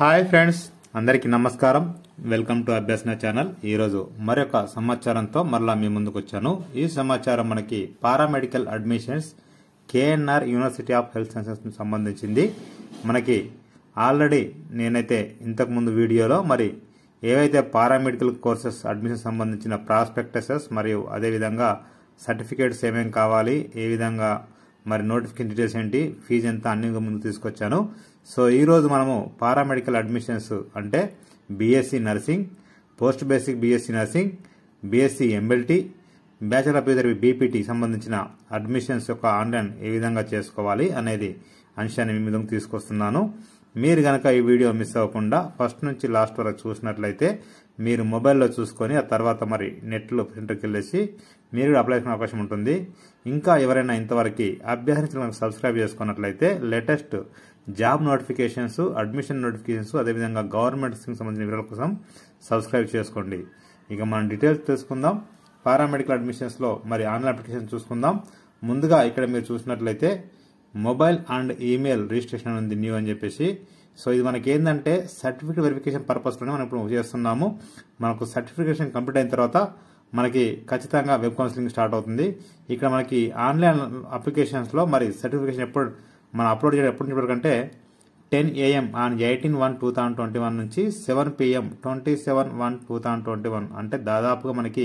hi friends అందరికీ నమస్కారం welcome to అభ్యాసన channel ఈరోజు మరొక సమాచారంతో మరలా మీ ముందుకు వచ్చాను ఈ సమాచారం మనకి paramedical admissions KNR university of health sciences సంబంధించింది మనకి ఆల్రెడీ నేనైతే ఇంతకుముందు వీడియోలో మరి ఏవైతే పారామెడికల్ కోర్సెస్ అడ్మిషన్ సంబంధించిన ప్రాస్పెక్టసెస్ మరియు అదేవిధంగా సర్టిఫికేట్స్ ఏమేమి కావాలి ఏ విధంగా మరి నోటిఫికేషన్ డీటెయిల్స్ ఏంటి ఫీజు ఎంత అన్ని ముందు తీసుకొచ్చాను సో ఈరోజు మనము పారామెడికల్ అడ్మిషన్స్ అంటే BSc nursing post basic BSc nursing BSc MLT bachelor of physio BPT సంబంధించిన అడ్మిషన్స్ యొక్క ఆన్లైన్ ఏ విధంగా చేసుకోవాలి అనేది అంశాన్ని మీ ముందుకు తీసుకొస్తున్నాను మీరు కనుక ఈ వీడియో మిస్ అవ్వకుండా ఫస్ట్ నుంచి లాస్ట్ వరకు చూసినట్లయితే మీరు మొబైల్లో చూసుకొని ఆ తర్వాత మరి నెట్లో ప్రింటర్కి వెళ్ళేసి మీరు కూడా అప్లై చేసుకునే అవకాశం ఉంటుంది ఇంకా ఎవరైనా ఇంతవరకు అభ్యర్థించడానికి సబ్స్క్రైబ్ చేసుకున్నట్లయితే latest job notifications admission notifications అదేవిధంగా గవర్నమెంట్ స్కీమ్ సంబంధించిన వివరాల కోసం సబ్స్క్రైబ్ చేసుకోండి ఇక మనం డీటెయిల్స్ తెలుసుకుందాం పారామెడికల్ అడ్మిషన్స్లో మరి ఆన్లైన్ అప్లికేషన్ చూసుకుందాం ముందుగా ఇక్కడ మీరు చూసినట్లయితే మొబైల్ అండ్ ఈమెయిల్ రిజిస్ట్రేషన్ ఉంది న్యూ అని చెప్పేసి సో ఇది మనకి ఏంటంటే సర్టిఫికేట్ వెరిఫికేషన్ పర్పస్లోనే మనం ఇప్పుడు చేస్తున్నాము మనకు సర్టిఫికేషన్ కంప్లీట్ అయిన తర్వాత మనకి ఖచ్చితంగా వెబ్ కౌన్సిలింగ్ స్టార్ట్ అవుతుంది ఇక్కడ మనకి ఆన్లైన్ అప్లికేషన్స్లో మరి సర్టిఫికేషన్ ఎప్పుడు మనం అప్లోడ్ చేయడం ఎప్పుడు నుంచి కంటే ten AM on eighteen one two thousand twenty one నుంచి seven PM twenty seven one two thousand twenty one అంటే దాదాపుగా మనకి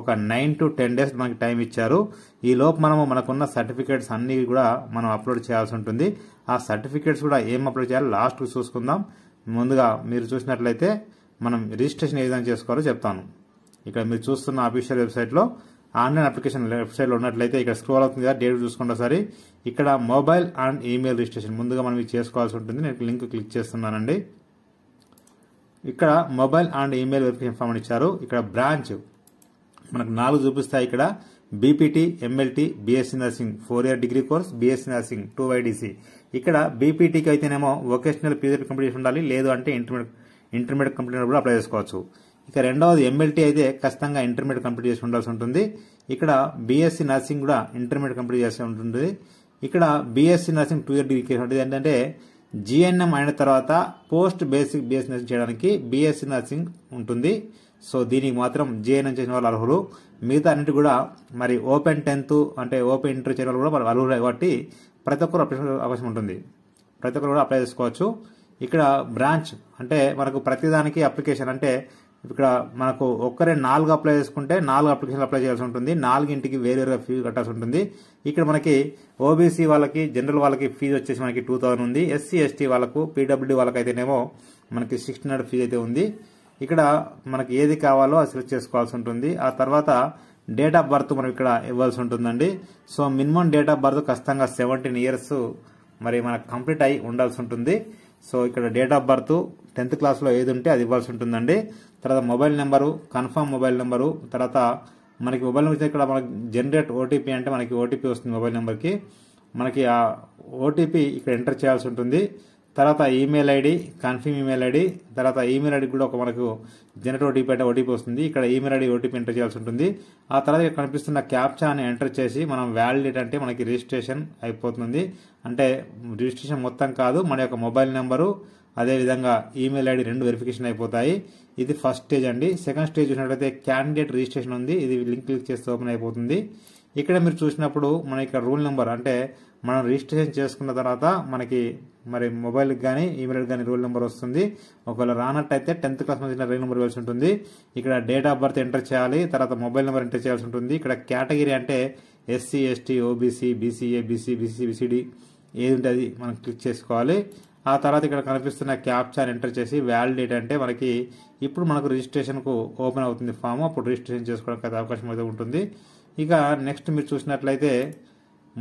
ఒక నైన్ టు టెన్ డేస్ మనకి టైం ఇచ్చారు ఈ లోపు మనము మనకున్న సర్టిఫికేట్స్ అన్నీ కూడా మనం అప్లోడ్ చేయాల్సి ఉంటుంది ఆ సర్టిఫికేట్స్ కూడా ఏం అప్లోడ్ చేయాలి లాస్ట్కి చూసుకుందాం ముందుగా మీరు చూసినట్లయితే మనం రిజిస్ట్రేషన్ ఏ విధంగా చేసుకోవాలో చెప్తాను ఇక్కడ మీరు చూస్తున్న అఫీషియల్ వెబ్సైట్లో ఆన్లైన్ అప్లికేషన్ వెబ్సైట్లో ఉన్నట్లయితే ఇక్కడ స్క్రోల్ అవుతుంది కదా డేట్ చూసుకుంటే సరే ఇక్కడ మొబైల్ అండ్ ఈమెయిల్ రిజిస్ట్రేషన్ ముందుగా మనం చేసుకోవాల్సి ఉంటుంది నేను లింక్ క్లిక్ చేస్తున్నానండి ఇక్కడ mobile and email verification form అని ఇచ్చారు ఇక్కడ బ్రాంచ్ మనకు నాలుగు చూపిస్తాయి ఇక్కడ BPT MLT BSc nursing four year degree course BSc nursing two YDC ఇక్కడ బీపీటీకి అయితేనేమో వొకేషనల్ పీజీ కంప్లీట్ ఉండాలి లేదు అంటే ఇంటర్మీడియట్ ఇంటర్మీడియట్ కంప్లీట్ కూడా అప్లై చేసుకోవచ్చు ఇక రెండవది ఎంఎల్టీ అయితే ఖచ్చితంగా ఇంటర్మీడియట్ కంప్లీట్ చేసి ఉండాల్సి ఉంటుంది ఇక్కడ బీఎస్సీ నర్సింగ్ కూడా ఇంటర్మీడియట్ కంప్లీట్ చేసి ఉంటుంది ఇక్కడ BSc nursing two year degree ఉంటుంది ఏంటంటే జిఎన్ఎం అయిన తర్వాత పోస్ట్ బేసిక్ బీఎస్సీ నర్సింగ్ చేయడానికి బిఎస్సీ నర్సింగ్ ఉంటుంది సో దీనికి మాత్రం జిఎన్ఎం చేసిన వాళ్ళు అర్హులు మిగతా అన్నిటి కూడా మరి ఓపెన్ టెన్త్ అంటే ఓపెన్ ఇంటర్ చేయడం వాళ్ళు కూడా వాళ్ళు అర్హులు కాబట్టి ప్రతి ఒక్కరు అవకాశం ఉంటుంది ప్రతి ఒక్కరు కూడా అప్లై చేసుకోవచ్చు ఇక్కడ బ్రాంచ్ అంటే మనకు ప్రతిదానికి అప్లికేషన్ అంటే ఇక్కడ మనకు ఒక్కరే నాలుగు అప్లై చేసుకుంటే నాలుగు అప్లికేషన్ అప్లై చేయాల్సి ఉంటుంది నాలుగింటికి వేరే ఫీజు కట్టాల్సి ఉంటుంది ఇక్కడ మనకి ఓబీసీ వాళ్ళకి జనరల్ వాళ్ళకి ఫీజు వచ్చేసి మనకి టూ ఉంది ఎస్సీ ఎస్టీ వాళ్ళకు పీడబ్ల్యూడీ వాళ్ళకి అయితేనేమో మనకి సిక్స్టీన్ హండ్రెడ్ ఫీజు అయితే ఉంది ఇక్కడ మనకి ఏది కావాలో అది సెలెక్ట్ చేసుకోవాల్సి ఉంటుంది ఆ తర్వాత డేట్ ఆఫ్ బర్త్ మనం ఇక్కడ ఇవ్వాల్సి ఉంటుందండి so minimum date of birth ఖచ్చితంగా సెవెంటీన్ ఇయర్స్ మరి మనకు కంప్లీట్ అయి ఉండాల్సి ఉంటుంది సో ఇక్కడ డేట్ ఆఫ్ బర్త్ టెన్త్ క్లాస్లో ఏది ఉంటే అది ఇవ్వాల్సి ఉంటుందండి తర్వాత mobile number confirm mobile number తర్వాత మనకి మొబైల్ నెంబర్ ఇక్కడ మనకి జనరేట్ ఓటీపీ అంటే మనకి ఓటీపీ వస్తుంది మొబైల్ నెంబర్కి మనకి ఆ ఓటీపీ ఇక్కడ ఎంటర్ చేయాల్సి ఉంటుంది తర్వాత email ID confirm email ID తర్వాత ఈమెయిల్ ఐడి కూడా ఒక మనకు జనరేట్ ఓటీపీ అంటే ఓటీపీ వస్తుంది ఇక్కడ ఈమెయిల్ ఐడి ఓటీపీ ఎంటర్ చేయాల్సి ఉంటుంది ఆ తర్వాత ఇక్కడ కనిపిస్తున్న క్యాప్చాని ఎంటర్ చేసి మనం వ్యాలిడేట్ అంటే మనకి రిజిస్ట్రేషన్ అయిపోతుంది అంటే రిజిస్ట్రేషన్ మొత్తం కాదు మన యొక్క మొబైల్ నెంబరు అదేవిధంగా ఈమెయిల్ ఐడి రెండు వెరిఫికేషన్ అయిపోతాయి ఇది ఫస్ట్ స్టేజ్ అండి సెకండ్ స్టేజ్ చూసినట్లయితే క్యాండిడేట్ రిజిస్ట్రేషన్ ఉంది ఇది లింక్ క్లిక్ చేస్తే ఓపెన్ అయిపోతుంది ఇక్కడ మీరు చూసినప్పుడు మన ఇక్కడ రూల్ నెంబర్ అంటే మనం రిజిస్ట్రేషన్ చేసుకున్న తర్వాత మనకి మరి మొబైల్కి కానీ ఈమెయిల్కి కానీ రూల్ నెంబర్ వస్తుంది ఒకవేళ రానట్టయితే టెన్త్ క్లాస్ నుంచి రూల్ నెంబర్ వేల్సి ఉంటుంది ఇక్కడ డేట్ ఆఫ్ బర్త్ ఎంటర్ చేయాలి తర్వాత మొబైల్ నెంబర్ ఎంటర్ చేయాల్సి ఉంటుంది ఇక్కడ కేటగిరీ అంటే SC ST OBC BCA BC BC BCD ఏది ఉంటుంది మనం క్లిక్ చేసుకోవాలి ఆ తర్వాత ఇక్కడ కనిపిస్తున్న క్యాప్చర్ ఎంటర్ చేసి వ్యాలిడేట్ అంటే మనకి ఇప్పుడు మనకు రిజిస్ట్రేషన్కు ఓపెన్ అవుతుంది ఫామ్ అప్పుడు రిజిస్ట్రేషన్ చేసుకోవడానికి అవకాశం అయితే ఉంటుంది ఇక నెక్స్ట్ మీరు చూసినట్లయితే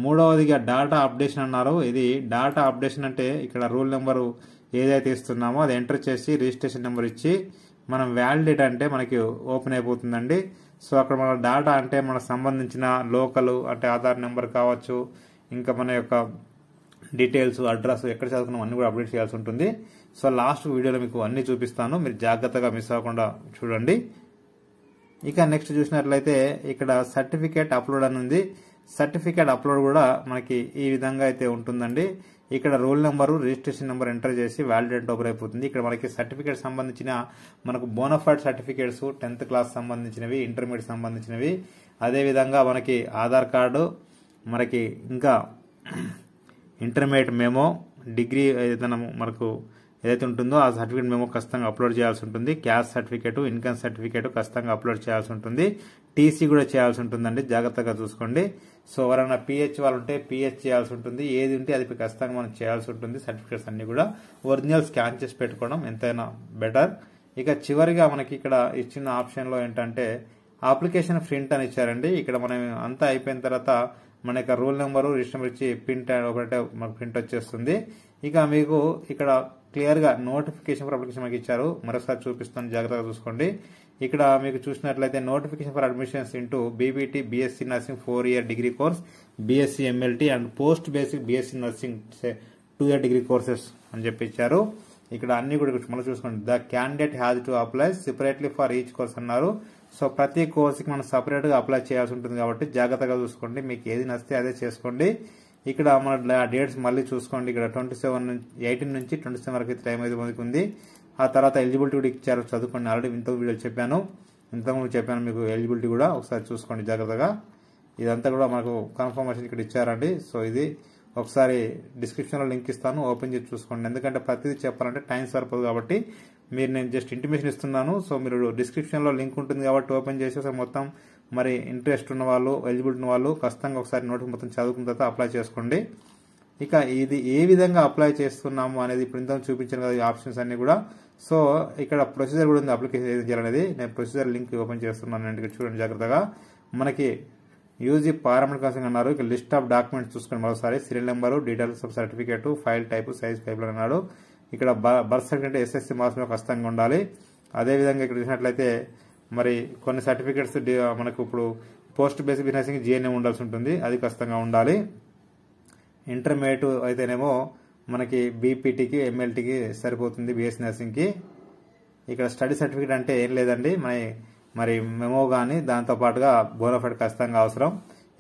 మూడవదిగా డాటా అప్డేషన్ అన్నారు ఇది డాటా అప్డేషన్ అంటే ఇక్కడ రూల్ నెంబరు ఏదైతే ఇస్తున్నామో అది ఎంటర్ చేసి రిజిస్ట్రేషన్ నెంబర్ ఇచ్చి మనం వ్యాలిడేట్ అంటే మనకి ఓపెన్ అయిపోతుందండి సో అక్కడ మన డాటా అంటే మనకు సంబంధించిన లోకల్ అంటే ఆధార్ నెంబర్ కావచ్చు ఇంకా మన యొక్క డీటెయిల్స్ అడ్రస్ ఎక్కడ చదువుకున్నాం అన్ని కూడా అప్డేట్ చేయాల్సి ఉంటుంది సో లాస్ట్ వీడియోలో మీకు అన్ని చూపిస్తాను మీరు జాగ్రత్తగా మిస్ అవ్వకుండా చూడండి ఇక నెక్స్ట్ చూసినట్లయితే ఇక్కడ సర్టిఫికేట్ అప్లోడ్ అని ఉంది సర్టిఫికేట్ అప్లోడ్ కూడా మనకి ఈ విధంగా అయితే ఉంటుందండి ఇక్కడ roll number registration number enter చేసి వ్యాలిడేట్ ఓపెన్ అయిపోతుంది ఇక్కడ మనకి సర్టిఫికేట్ సంబంధించిన మనకు బోనఫైడ్ సర్టిఫికేట్స్ టెన్త్ క్లాస్ సంబంధించినవి ఇంటర్మీడియట్ సంబంధించినవి అదేవిధంగా మనకి ఆధార్ కార్డు మనకి ఇంకా ఇంటర్మీడియట్ మేమో డిగ్రీ ఏదైనా మనకు ఏదైతే ఉంటుందో ఆ సర్టిఫికేట్ మేము ఖచ్చితంగా అప్లోడ్ చేయాల్సి ఉంటుంది క్యాస్ట్ సర్టిఫికేట్ ఇన్కమ్ సర్టిఫికేట్ ఖచ్చితంగా అప్లోడ్ చేయాల్సి ఉంటుంది టీసీ కూడా చేయాల్సి ఉంటుందండి జాగ్రత్తగా చూసుకోండి సో ఎవరైనా పిహెచ్ వాళ్ళు ఉంటే పిహెచ్ చేయాల్సి ఉంటుంది ఏది ఉంటే అది ఖచ్చితంగా మనం చేయాల్సి ఉంటుంది సర్టిఫికేట్స్ అన్ని కూడా ఒరిజినల్ స్కాన్ చేసి పెట్టుకోవడం ఎంతైనా బెటర్ ఇక చివరిగా మనకి ఇక్కడ ఇచ్చిన ఆప్షన్లో ఏంటంటే అప్లికేషన్ ప్రింట్ అని ఇచ్చారండి ఇక్కడ మనం అంతా అయిపోయిన తర్వాత మన యొక్క రూల్ నెంబరు రిజిస్టర్ ఇచ్చి ప్రింట్ ఒకటే మనకు ప్రింట్ వచ్చేస్తుంది ఇక మీకు ఇక్కడ క్లియర్గా నోటిఫికేషన్ ఫర్ అడ్మిషన్ మనకి ఇచ్చారు మరోసారి చూపిస్తాను జాగ్రత్తగా చూసుకోండి ఇక్కడ మీకు చూసినట్లయితే notification for admissions into BBT BSc nursing four year degree course BSc MLT and post basic BSc nursing two year degree courses అని చెప్పి ఇచ్చారు ఇక్కడ అన్ని కూడా మళ్ళీ చూసుకోండి the candidate has to apply separately for each course అన్నారు so ప్రతి కోర్సుకి మనం సపరేట్గా అప్లై చేయాల్సి ఉంటుంది కాబట్టి జాగ్రత్తగా చూసుకోండి మీకు ఏది నచ్చితే అదే చేసుకోండి ఇక్కడ మన డేట్స్ మళ్ళీ చూసుకోండి ఇక్కడ ట్వంటీ సెవెన్ నుంచి ఎయిటీన్ నుంచి ట్వంటీ సెవెన్ వరకు టైం అయితే మందికి ఉంది ఆ తర్వాత ఎలిజిబిలిటీ కూడా ఇచ్చారు చదువుకోండి ఆల్రెడీ ఇంత వీడియో చెప్పాను ఇంతకుముందు చెప్పాను మీకు ఎలిజిబిలిటీ కూడా ఒకసారి చూసుకోండి జాగ్రత్తగా ఇదంతా కూడా మనకు కన్ఫర్మేషన్ ఇక్కడ ఇచ్చారండి సో ఇది ఒకసారి డిస్క్రిప్షన్లో లింక్ ఇస్తాను ఓపెన్ చేసి చూసుకోండి ఎందుకంటే ప్రతిదీ చెప్పాలంటే టైం సరిపోదు కాబట్టి మీరు నేను జస్ట్ ఇంటిమేషన్ ఇస్తున్నాను సో మీరు డిస్క్రిప్షన్లో లింక్ ఉంటుంది కాబట్టి ఓపెన్ చేసి అసలు మొత్తం మరి ఇంట్రెస్ట్ ఉన్న వాళ్ళు ఎలిజిబిలిటీ ఉన్న వాళ్ళు ఖచ్చితంగా ఒకసారి నోటికి మొత్తం చదువుకున్న తర్వాత అప్లై చేసుకోండి ఇక ఇది ఏ విధంగా అప్లై చేస్తున్నాము అనేది ఇప్పుడు ఇంత చూపించాను కదా ఆప్షన్స్ అన్నీ కూడా సో ఇక్కడ ప్రొసీజర్ కూడా ఉంది అప్లికేషన్ ఏది చేయాలనేది నేను ప్రొసీజర్ లింక్ ఓపెన్ చేస్తున్నాను అంటే చూడండి జాగ్రత్తగా మనకి యూజీ పారామెట్ కోసం అన్నారు ఇక్కడ లిస్ట్ ఆఫ్ డాక్యుమెంట్స్ చూసుకోండి మరోసారి serial number details of certificate file type size file అన్నాడు ఇక్కడ బర్త్ సర్టిఫికేట్ ఎస్ఎస్సి మాత్రమే ఖచ్చితంగా ఉండాలి అదేవిధంగా ఇక్కడ చూసినట్లయితే మరి కొన్ని సర్టిఫికేట్స్ మనకు ఇప్పుడు పోస్ట్ బేసిక్ బిజినెస్కి జిఎన్ఎం ఉండాల్సి ఉంటుంది అది ఖచ్చితంగా ఉండాలి ఇంటర్మీడియట్ అయితేనేమో మనకి బీపీటీకి ఎంఎల్టీకి సరిపోతుంది బిఎస్ నర్సింగ్కి ఇక్కడ స్టడీ సర్టిఫికేట్ అంటే ఏం లేదండి మరి మరి మెమో కానీ దాంతోపాటుగా బోనోఫైడ్ ఖచ్చితంగా అవసరం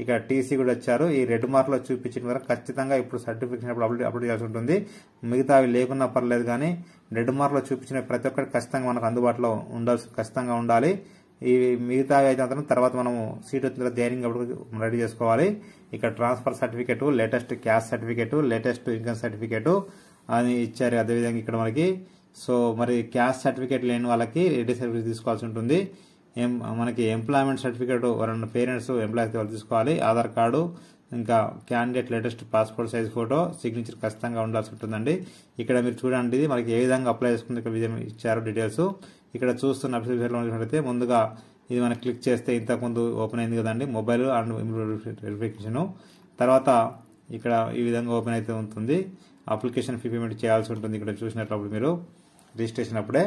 ఇక టీసీ కూడా ఇచ్చారు ఈ రెడ్ మార్క్లో చూపించిన వరకు ఖచ్చితంగా ఇప్పుడు సర్టిఫికేషన్ అప్పుడు అప్లోడ్ అప్లోడ్ చేయాల్సి ఉంటుంది మిగతా అవి లేకున్నా పర్లేదు కానీ రెడ్ మార్క్లో చూపించిన ప్రతి ఒక్కటి ఖచ్చితంగా మనకు అందుబాటులో ఉండాల్సి ఖచ్చితంగా ఉండాలి ఈ మిగతా అయితే అంతా తర్వాత మనం సీట్ వచ్చిన ధైర్యంగా అప్పుడు రెడీ చేసుకోవాలి ఇక్కడ transfer certificate latest caste certificate latest income certificate అని ఇచ్చారు అదేవిధంగా ఇక్కడ మనకి సో మరి క్యాష్ సర్టిఫికేట్ లేని వాళ్ళకి రెడీ సర్టిఫికేట్ తీసుకోవాల్సి ఉంటుంది ఏం మనకి ఎంప్లాయ్మెంట్ సర్టిఫికేట్ ఎవరైనా పేరెంట్స్ ఎంప్లాయ్ వాళ్ళు తీసుకోవాలి ఆధార్ కార్డు ఇంకా candidate latest passport size photo signature ఖచ్చితంగా ఉండాల్సి ఉంటుందండి ఇక్కడ మీరు చూడండి ఇది మనకి ఏ విధంగా అప్లై చేసుకుంది ఇక్కడ విజయం ఇచ్చారు డీటెయిల్స్ ఇక్కడ చూస్తున్న అప్లికేషన్లో ముందుగా ఇది మనం క్లిక్ చేస్తే ఇంతకుముందు ఓపెన్ అయింది కదండి మొబైల్ అండ్ వెరిఫికేషను తర్వాత ఇక్కడ ఈ విధంగా ఓపెన్ అయితే ఉంటుంది అప్లికేషన్ ఫీ పేమెంట్ చేయాల్సి ఉంటుంది ఇక్కడ చూసినట్లప్పుడు మీరు రిజిస్ట్రేషన్ అప్పుడే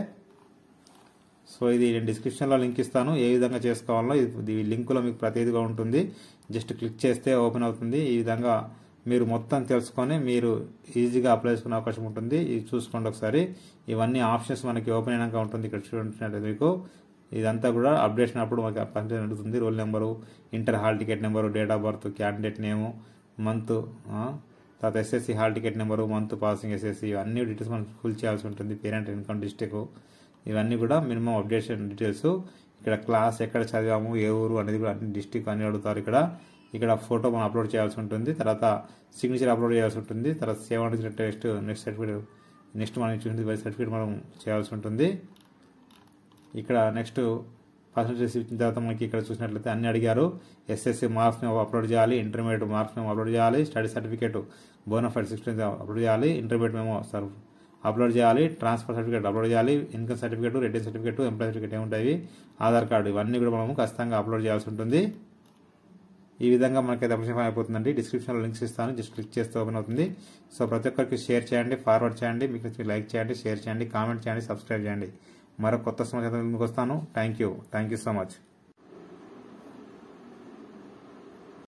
సో ఇది నేను డిస్క్రిప్షన్లో లింక్ ఇస్తాను ఏ విధంగా చేసుకోవాలో ఇది లింకులో మీకు ప్రతిదిగా ఉంటుంది జస్ట్ క్లిక్ చేస్తే ఓపెన్ అవుతుంది ఈ విధంగా మీరు మొత్తం తెలుసుకొని మీరు ఈజీగా అప్లై చేసుకునే అవకాశం ఉంటుంది ఇది చూసుకోండి ఒకసారి ఇవన్నీ ఆప్షన్స్ మనకి ఓపెన్ అయినాక ఉంటుంది ఇక్కడ చూడండి మీకు ఇదంతా కూడా అప్డేషన్ అప్పుడు మాకు పంచాయతీ అడుగుతుంది roll number inter hall ticket number date of birth candidate name month తర్వాత SSC hall ticket number month passing SSC అన్ని డీటెయిల్స్ మనం ఫుల్ చేయాల్సి ఉంటుంది పేరెంట్ ఇన్కమ్ డిస్టిక్ ఇవన్నీ కూడా మినిమం అప్డేషన్ డీటెయిల్స్ ఇక్కడ క్లాస్ ఎక్కడ చదివాము ఏ ఊరు అనేది కూడా అన్ని డిస్టిక్ అని అడుగుతారు ఇక్కడ ఇక్కడ ఫోటో మనం అప్లోడ్ చేయాల్సి ఉంటుంది తర్వాత సిగ్నేచర్ అప్లోడ్ చేయాల్సి ఉంటుంది తర్వాత సేవ్ అనేది టెస్ట్ నెక్స్ట్ సర్టిఫికేట్ నెక్స్ట్ మనం చూసింది బై సర్టిఫికేట్ మనం చేయాల్సి ఉంటుంది ఇక్కడ నెక్స్ట్ పర్సంటేజ్ ఇచ్చిన తర్వాత మనకి ఇక్కడ చూసినట్లయితే అన్ని అడిగారు ఎస్ఎస్సి మార్క్స్ మేము అప్లోడ్ చేయాలి ఇంటర్మీడియట్ మార్క్స్ మేము అప్లోడ్ చేయాలి study certificate bonafide sixteenth upload చేయాలి ఇంటర్మీడియట్ మేము అప్లోడ్ చేయాలి ట్రాన్స్ఫర్ సర్టిఫికేట్ అప్లోడ్ చేయాలి income certificate return certificate employee certificate ఏముంటాయి ఆధార్ కార్డు ఇవన్నీ కూడా మనము ఖచ్చితంగా అప్లోడ్ చేయాల్సి ఉంటుంది ఈ విధంగా మనకైతే అప్లికేషన్ ఫామ్ అయిపోతుందండి డిస్క్రిప్షన్లో లింక్స్ ఇస్తాను జస్ట్ క్లిక్ చేస్తే ఓపెన్ అవుతుంది సో ప్రతి ఒక్కరికి షేర్ చేయండి ఫార్వర్డ్ చేయండి మీకు లైక్ చేయండి షేర్ చేయండి కామెంట్ చేయండి సబ్స్క్రైబ్ చేయండి మరో కొత్త సమాచారం మీకు వస్తాను thank you thank you so much